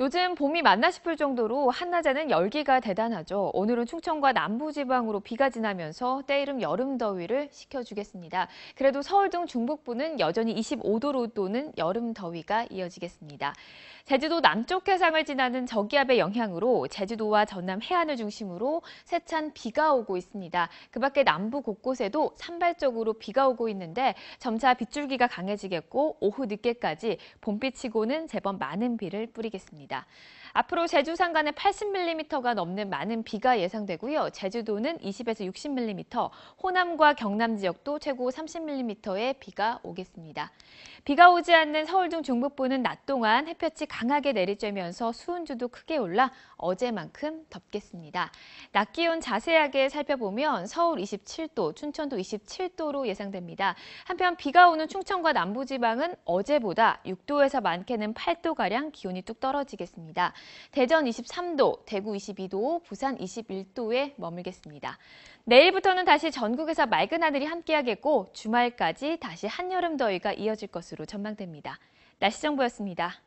요즘 봄이 맞나 싶을 정도로 한낮에는 열기가 대단하죠. 오늘은 충청과 남부지방으로 비가 지나면서 때이름 여름 더위를 식혀주겠습니다. 그래도 서울 등 중북부는 여전히 25도로 또는 여름 더위가 이어지겠습니다. 제주도 남쪽 해상을 지나는 저기압의 영향으로 제주도와 전남 해안을 중심으로 세찬 비가 오고 있습니다. 그 밖에 남부 곳곳에도 산발적으로 비가 오고 있는데 점차 빗줄기가 강해지겠고 오후 늦게까지 봄빛이고는 제법 많은 비를 뿌리겠습니다. 있습니다. 앞으로 제주 산간에 80mm가 넘는 많은 비가 예상되고요. 제주도는 20에서 60mm, 호남과 경남 지역도 최고 30mm의 비가 오겠습니다. 비가 오지 않는 서울 등 중북부는 낮 동안 햇볕이 강하게 내리쬐면서 수은주도 크게 올라 어제만큼 덥겠습니다. 낮 기온 자세하게 살펴보면 서울 27도, 춘천도 27도로 예상됩니다. 한편 비가 오는 충청과 남부지방은 어제보다 6도에서 많게는 8도가량 기온이 뚝떨어집니다 떨어겠습니다 대전 23도, 대구 22도, 부산 21도에 머물겠습니다. 내일부터는 다시 전국에서 맑은 하늘이 함께하겠고 주말까지 다시 한여름 더위가 이어질 것으로 전망됩니다. 날씨 정보였습니다.